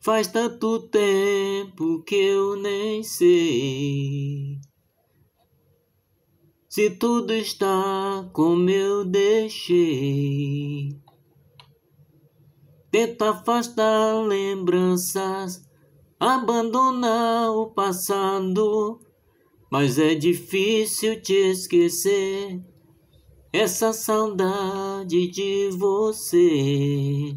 Faz tanto tempo que eu nem sei se tudo está como eu deixei. Tenta afastar lembranças, abandonar o passado, mas é difícil te esquecer essa saudade de você.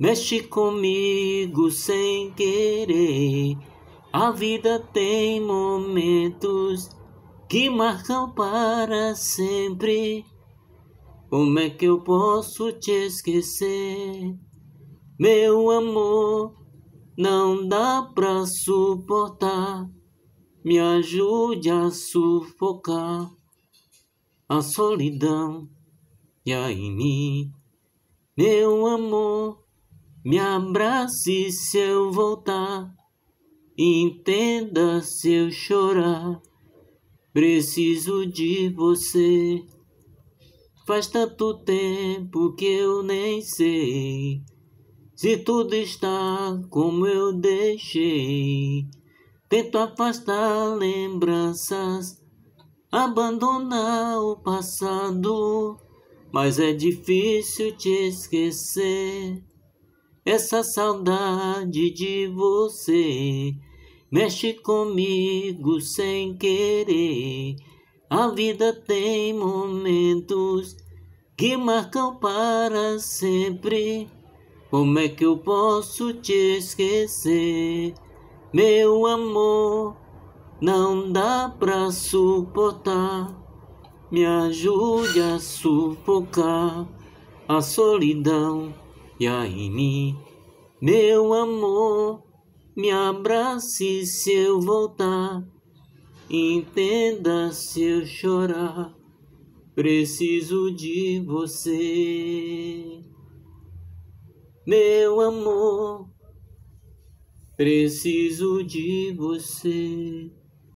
Mexe comigo sem querer. A vida tem momentos que marcam para sempre. Como é que eu posso te esquecer? Meu amor, não dá pra suportar. Me ajude a sufocar a solidão e a me, Meu amor, me abrace se eu voltar, entenda se eu chorar. Preciso de você. Faz tanto tempo que eu nem sei se tudo está como eu deixei. Tento afastar lembranças, abandonar o passado, mas é difícil te esquecer. Essa saudade de você mexe comigo sem querer. A vida tem momentos que marcam para sempre. Como é que eu posso te esquecer? Meu amor, não dá pra suportar. Me ajude a sufocar a solidão. E aí mim, meu amor, me abrace se eu voltar, entenda se eu chorar, preciso de você, meu amor, preciso de você.